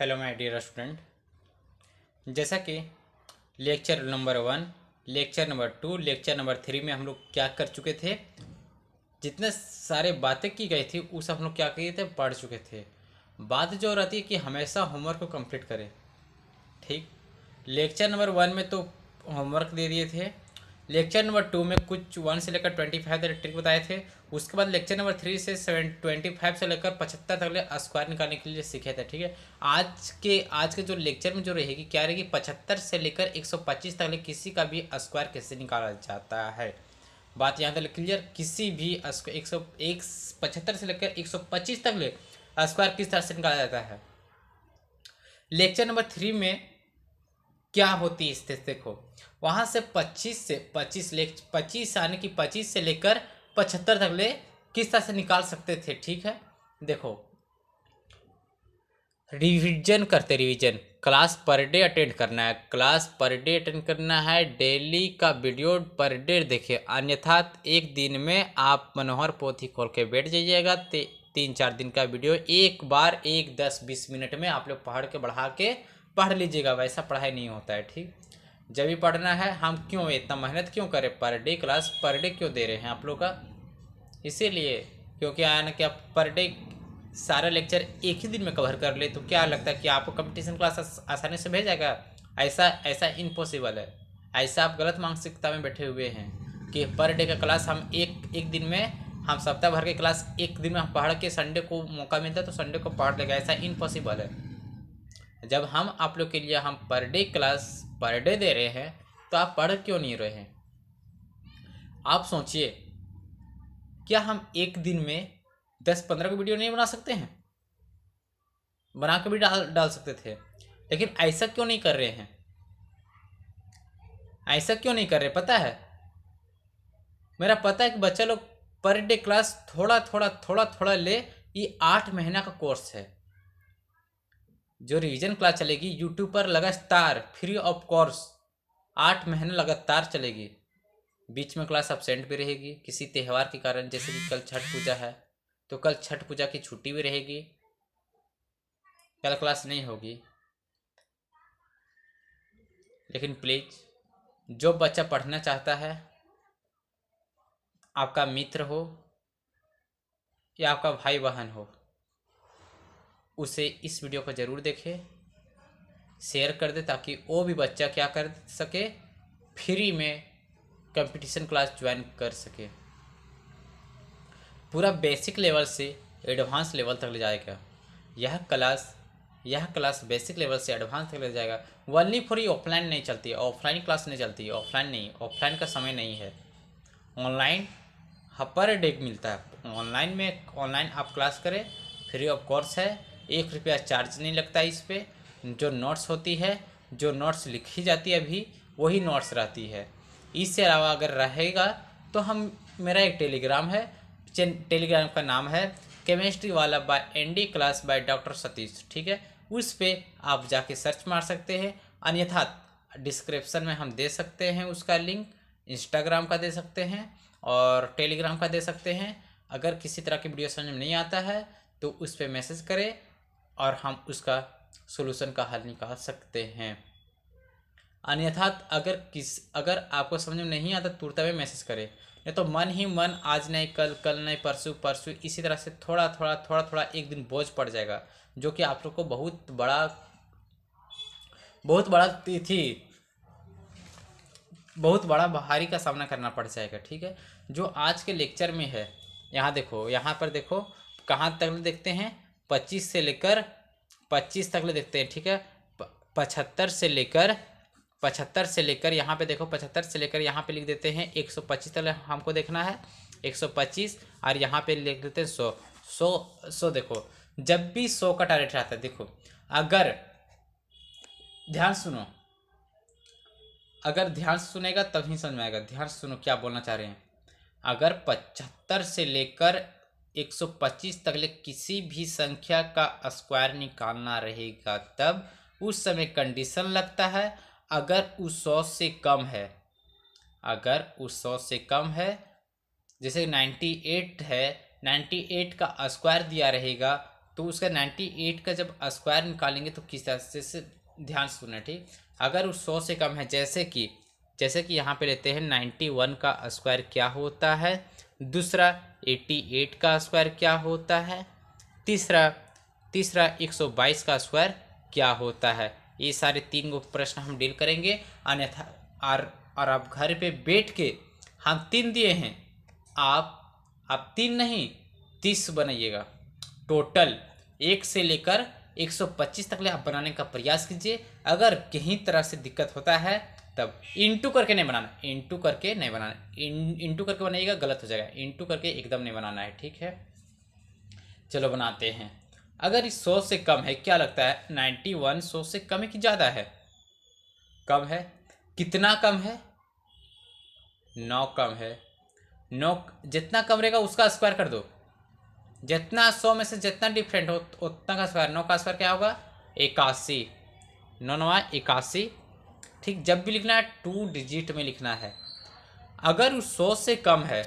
hello my dear student जैसा कि lecture number one lecture number two lecture number three में हम लोग क्या कर चुके थे जितने सारे बातें की गई थी उस हम लोग क्या किए थे पढ़ चुके थे बात जो रहती है कि हमेशा होमवर्क को कंप्लीट करें ठीक लेक्चर नंबर वन में तो होमवर्क दे दिए थे लेक्चर नंबर टू में कुछ वन से लेकर ट्वेंटी फाइव तक ट्रिक बताए थे उसके बाद लेक्चर नंबर थ्री से सेवन ट्वेंटी फाइव से लेकर पचहत्तर तक ले स्क्वायर निकालने के लिए सीखे थे ठीक है आज के आज के जो लेक्चर में जो रहेगी क्या रहेगी पचहत्तर से लेकर एक सौ पच्चीस तक ले किसी का भी स्क्वायर कैसे निकाला जाता है बात यहाँ तक क्लियर किसी भी एक सौ एक पचहत्तर से लेकर एक सौ पच्चीस तक ले स्क्वायर किस तरह से निकाला जाता है लेक्चर नंबर थ्री में क्या होती है स्थिति देखो वहाँ से पच्चीस से पच्चीस ले पच्चीस यानी कि पच्चीस से लेकर पचहत्तर तक ले किस तरह से निकाल सकते थे ठीक है देखो रिवीजन करते revision class per day attend करना है क्लास पर डे अटेंड करना है डेली का वीडियो पर डे देखिए अन्यथा एक दिन में आप मनोहर पोथी खोल के बैठ जाइएगा तीन चार दिन का वीडियो एक बार एक दस बीस मिनट में आप लोग पढ़ के बढ़ा के पढ़ लीजिएगा वैसा पढ़ाई नहीं होता है ठीक जब भी पढ़ना है हम क्यों इतना मेहनत क्यों करें पर डे क्लास पर डे क्यों दे रहे हैं आप लोग का इसीलिए क्योंकि आया ना कि आप पर डे सारा लेक्चर एक ही दिन में कवर कर ले तो क्या लगता है कि आपको कंपटीशन क्लास आसानी से भेजेगा ऐसा ऐसा इम्पॉसिबल है ऐसा आप गलत मानसिकता में बैठे हुए हैं कि पर डे का क्लास हम एक एक दिन में हम सप्ताह भर के क्लास एक दिन में पढ़ के संडे को मौका मिलता है तो संडे को पढ़ लेगा ऐसा इम्पॉसिबल है जब हम आप लोग के लिए हम per day class per day दे रहे हैं तो आप पढ़ क्यों नहीं रहे हैं आप सोचिए क्या हम एक दिन में दस पंद्रह वीडियो नहीं बना सकते हैं बना के भी डाल डाल सकते थे लेकिन ऐसा क्यों नहीं कर रहे हैं ऐसा क्यों नहीं कर रहे पता है मेरा पता है कि बच्चा लोग पर डे क्लास थोड़ा थोड़ा थोड़ा थोड़ा ले ये आठ महीना का कोर्स है जो रिवीजन क्लास चलेगी यूट्यूब पर लगातार फ्री ऑफ कोर्स आठ महीने लगातार चलेगी बीच में क्लास अपसेंट भी रहेगी किसी त्यौहार के कारण जैसे कि कल छठ पूजा है तो कल छठ पूजा की छुट्टी भी रहेगी कल क्लास नहीं होगी लेकिन प्लीज़ जो बच्चा पढ़ना चाहता है आपका मित्र हो या आपका भाई बहन हो उसे इस वीडियो को ज़रूर देखे शेयर कर दे ताकि वो भी बच्चा क्या कर सके फ्री में कंपटीशन क्लास ज्वाइन कर सके पूरा बेसिक लेवल से एडवांस लेवल तक ले जाएगा यह क्लास यह क्लास बेसिक लेवल से एडवांस तक ले जाएगा वनली फॉर ऑफलाइन नहीं चलती ऑफलाइन क्लास नहीं चलती ऑफलाइन नहीं ऑफलाइन का समय नहीं है ऑनलाइन हर डे मिलता है ऑनलाइन में ऑनलाइन आप क्लास करें फ्री ऑफ कोर्स है एक रुपया चार्ज नहीं लगता इस पर जो नोट्स होती है जो नोट्स लिखी जाती है अभी वही नोट्स रहती है इससे अलावा अगर रहेगा तो हम मेरा एक टेलीग्राम है टेलीग्राम का नाम है केमिस्ट्री वाला by ND class by doctor Satish ठीक है उस पर आप जाके सर्च मार सकते हैं अन्यथा डिस्क्रिप्सन में हम दे सकते हैं उसका लिंक इंस्टाग्राम का दे सकते हैं और टेलीग्राम का दे सकते हैं अगर किसी तरह की वीडियो समझ में नहीं आता है तो उस पर मैसेज करें और हम उसका सोल्यूशन का हल निकाल सकते हैं अन्यथा अगर किस अगर आपको समझ में नहीं आता तुरंत में मैसेज करें नहीं तो मन ही मन आज नहीं कल कल नहीं परसों परसों इसी तरह से थोड़ा थोड़ा थोड़ा थोड़ा एक दिन बोझ पड़ जाएगा जो कि आप लोग को बहुत बड़ा बहुत बड़ा तिथि बहुत बड़ा बहारी का सामना करना पड़ जाएगा ठीक है जो आज के लेक्चर में है यहाँ देखो यहाँ पर देखो कहाँ तक देखते हैं पच्चीस से लेकर पच्चीस तक ले देखते हैं ठीक है पचहत्तर से लेकर पचहत्तर से लेकर यहाँ पे देखो पचहत्तर से लेकर यहाँ पे लिख देते हैं एक सौ पच्चीस तक हमको देखना है एक सौ पच्चीस और यहाँ पे लिख देते हैं सौ सौ सौ देखो जब भी सौ का टारगेट रहता है देखो अगर ध्यान सुनो अगर ध्यान सुनेगा तभी समझ में आएगा ध्यान सुनो क्या बोलना चाह रहे हैं अगर पचहत्तर से लेकर 125 तक ले किसी भी संख्या का स्क्वायर निकालना रहेगा तब उस समय कंडीशन लगता है अगर उस सौ से कम है अगर उस सौ से कम है जैसे 98 है 98 का स्क्वायर दिया रहेगा तो उसका 98 का जब स्क्वायर निकालेंगे तो किस तरह से, से ध्यान सुनना ठीक अगर उस सौ से कम है जैसे कि जैसे कि यहाँ पे लेते हैं 91 का स्क्वायर क्या होता है दूसरा 88 का स्क्वायर क्या होता है तीसरा तीसरा 122 का स्क्वायर क्या होता है ये सारे तीन गो प्रश्न हम डील करेंगे अन्यथा और और आप घर पे बैठ के हम तीन दिए हैं आप आप तीन नहीं तीस बनाइएगा टोटल एक से लेकर 125 तक ले आप बनाने का प्रयास कीजिए अगर कहीं तरह से दिक्कत होता है तब इंटू करके नहीं बनाना इंटू करके नहीं बनाना इन इंटू करके बनाइएगा गलत हो जाएगा इंटू करके एकदम नहीं बनाना है ठीक है चलो बनाते हैं अगर इस सौ से कम है क्या लगता है नाइन्टी वन सौ से कम है कि ज़्यादा है कम है कितना कम है नौ कम है नौ जितना कम रहेगा उसका स्क्वायर कर दो जितना सौ में से जितना डिफरेंट हो उतना का स्क्वायर नौ का स्क्वायर क्या होगा इक्यासी नौ नवा इक्यासी ठीक जब भी लिखना है टू डिजिट में लिखना है अगर वो सौ से कम है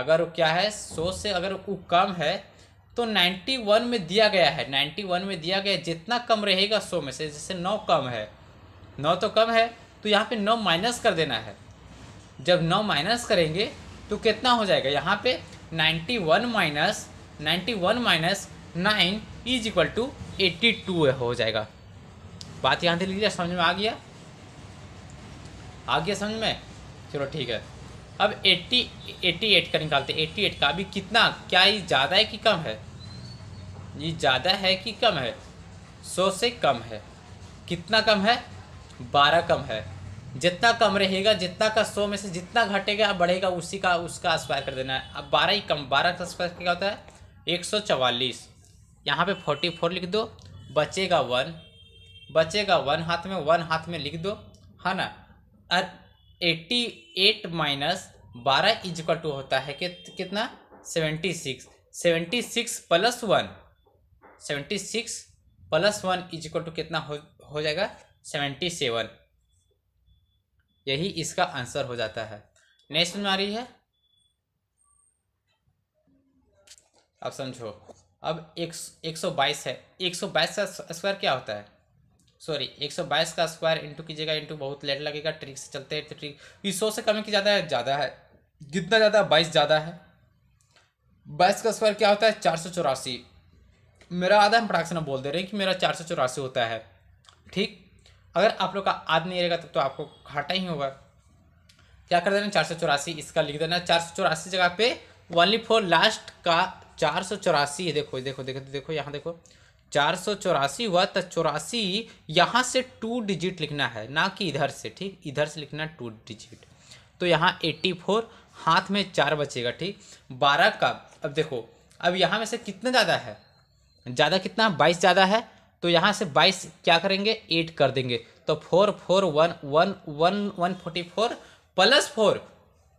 अगर वो क्या है सौ से अगर वो कम है तो नाइन्टी वन में दिया गया है नाइन्टी वन में दिया गया जितना कम रहेगा सौ में से जैसे नौ कम है नौ तो कम है तो यहाँ पे नौ माइनस कर देना है जब नौ माइनस करेंगे तो कितना हो जाएगा यहाँ पे ninety one minus ninety one minus nine is equal to eighty two हो जाएगा बात यहाँ से लीजिए समझ में आ गया आ गया समझ में चलो ठीक है अब 80 88 का निकालते एट्टी 88 का अभी कितना क्या ये ज़्यादा है कि कम है ये ज़्यादा है कि कम है 100 से कम है कितना कम है 12 कम है जितना कम रहेगा जितना का 100 में से जितना घटेगा बढ़ेगा उसी का उसका स्क्वायर कर देना है अब 12 ही कम 12 का स्क्वायर क्या होता है एक सौ चवालीस यहाँ पर फोर्टी फोर लिख दो बचेगा वन बचेगा वन हाथ में वन हाथ में लिख दो है ना एट्टी एट माइनस बारह इजक्वल टू होता है कितना seventy six seventy six plus one seventy six plus one is equal to कितना हो, हो जाएगा सेवेंटी सेवन यही इसका आंसर हो जाता है नेक्स्ट में आ रही है अब समझो अब एक सौ बाईस है एक सौ बाईस का स्क्वायर क्या होता है सॉरी 122 का स्क्वायर इंटू कीजिएगा इंटू बहुत लेट लगेगा ट्रिक से चलते हैं तो ट्रिक ये सौ से कम कि ज़्यादा है ज़्यादा है जितना ज़्यादा बाईस ज़्यादा है बाईस का स्क्वायर क्या होता है चार सौ चौरासी मेरा आधा हम पटाख ना बोल दे रहे हैं कि मेरा चार सौ चौरासी होता है ठीक अगर आप लोग का आद नहीं रहेगा तब तो, आपको घाटा ही होगा क्या कर देना चार सौ चौरासी इसका लिख देना चार सौ चौरासी जगह पे वनली फोर लास्ट का चार सौ चौरासी देखो देखो देखो देखो यहाँ देखो चार सौ चौरासी हुआ तो चौरासी यहाँ से टू डिजिट लिखना है ना कि इधर से ठीक इधर से लिखना टू डिजिट तो यहाँ एट्टी फोर हाथ में चार बचेगा ठीक बारह का अब देखो अब यहाँ में से कितना ज़्यादा है ज़्यादा कितना बाईस ज़्यादा है तो यहाँ से बाईस क्या करेंगे एट कर देंगे तो four four one one one one forty four plus four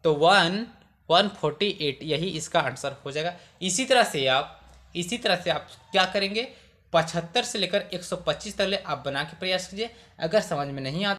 तो वन वन फोर्टी एट यही इसका आंसर हो जाएगा इसी तरह से आप इसी तरह से आप क्या करेंगे पचहत्तर से लेकर एक सौ पच्चीस तक ले आप बना के प्रयास कीजिए अगर समझ में नहीं आता